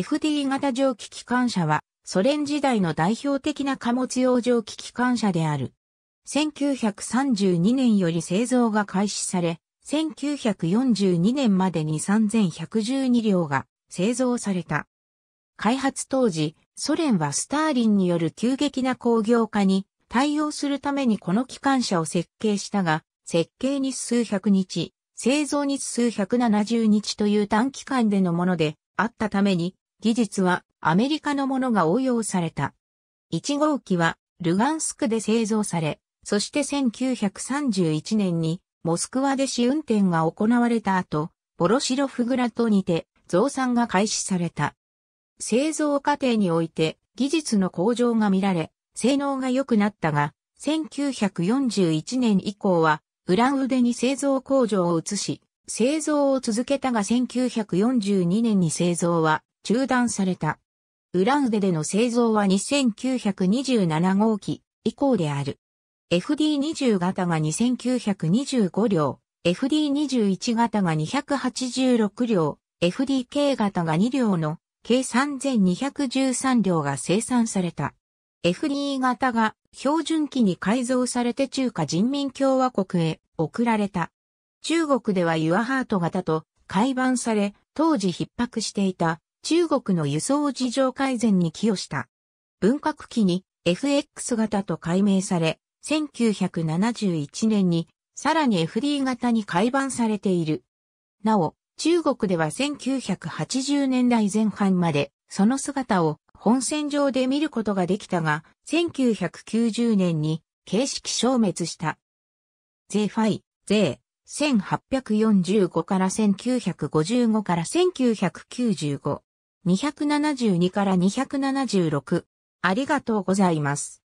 FD 型蒸気機関車はソ連時代の代表的な貨物用蒸気機関車である。1932年より製造が開始され、1942年までに3112両が製造された。開発当時、ソ連はスターリンによる急激な工業化に対応するためにこの機関車を設計したが、設計日数100日、製造日数170日という短期間でのものであったために、技術はアメリカのものが応用された。1号機はルガンスクで製造され、そして1931年にモスクワで試運転が行われた後、ボロシロフグラトにて増産が開始された。製造過程において技術の向上が見られ、性能が良くなったが、1941年以降はウランに製造工場を移し、製造を続けたが1942年に製造は中断された。ウランデでの製造は2927号機以降である。FD20 型が2925両、FD21 型が286両、FDK 型が2両の計3213両が生産された。FD 型が標準機に改造されて中華人民共和国へ送られた。中国ではユアハート型と改版され、当時逼迫していた中国の輸送事情改善に寄与した。文革期に FX 型と改名され、1971年にさらに FD 型に改版されている。なお、中国では1980年代前半までその姿を本線上で見ることができたが、1990年に形式消滅した。税ファイ、税、1845から1955から1995。272から276。ありがとうございます。